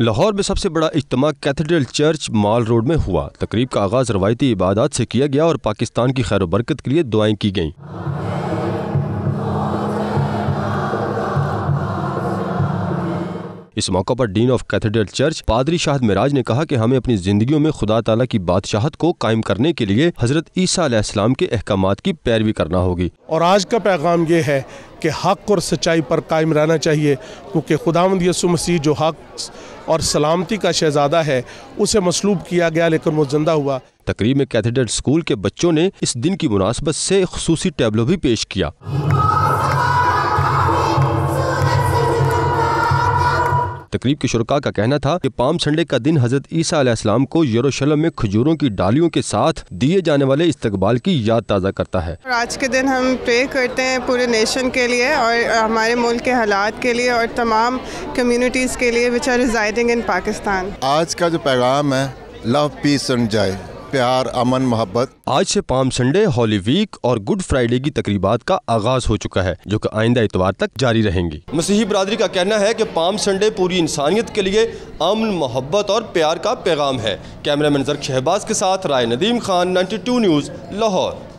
लाहौर में सबसे बड़ा इज्तम कैथेड्रल चर्च माल रोड में हुआ तकरीब का आगाज़ रवायती इबादत से किया गया और पाकिस्तान की खैर बरकत के लिए दुआएं की गईं इस मौका पर डीन ऑफ कैथेड्रल चर्च पादरी शाहद मिराज ने कहा कि हमें अपनी जिंदगी में खुदा तला की बादशाहत को कायम करने के लिए हजरत ईसा के अहकाम की पैरवी करना होगी और आज का पैगाम ये है कि हक और सच्चाई पर कायम रहना चाहिए क्योंकि खुदावंद यसु मसीह जो हक और सलामती का शहजादा है उसे मसलूब किया गया लेकिन वो जिंदा हुआ तकरीब में कैथेड्रल स्कूल के बच्चों ने इस दिन की मुनासबत से खसूसी टेबलो भी पेश किया तकरीब के शुरा का कहना था की पाम संडे का दिन हजरत ईसा आसमाम को यरूशलेम में खजूरों की डालियों के साथ दिए जाने वाले इस्तकबाल की याद ताज़ा करता है आज के दिन हम प्रे करते हैं पूरे नेशन के लिए और हमारे मुल्क के हालात के लिए और तमाम कम्यूनिटीज़ के लिए which are residing in Pakistan आज का जो पैगाम है लव पीस एंड जय प्यार अमन मोहब्बत आज से पाम संडे हॉली वीक और गुड फ्राइडे की तकरीबात का आगाज हो चुका है जो कि आइंदा इतवार तक जारी रहेंगी मसीही बरदरी का कहना है कि पाम संडे पूरी इंसानियत के लिए अमन मोहब्बत और प्यार का पैगाम है कैमरा मैन जर्क शहबाज के साथ राय नदीम खान नाइन्टी न्यूज़ लाहौर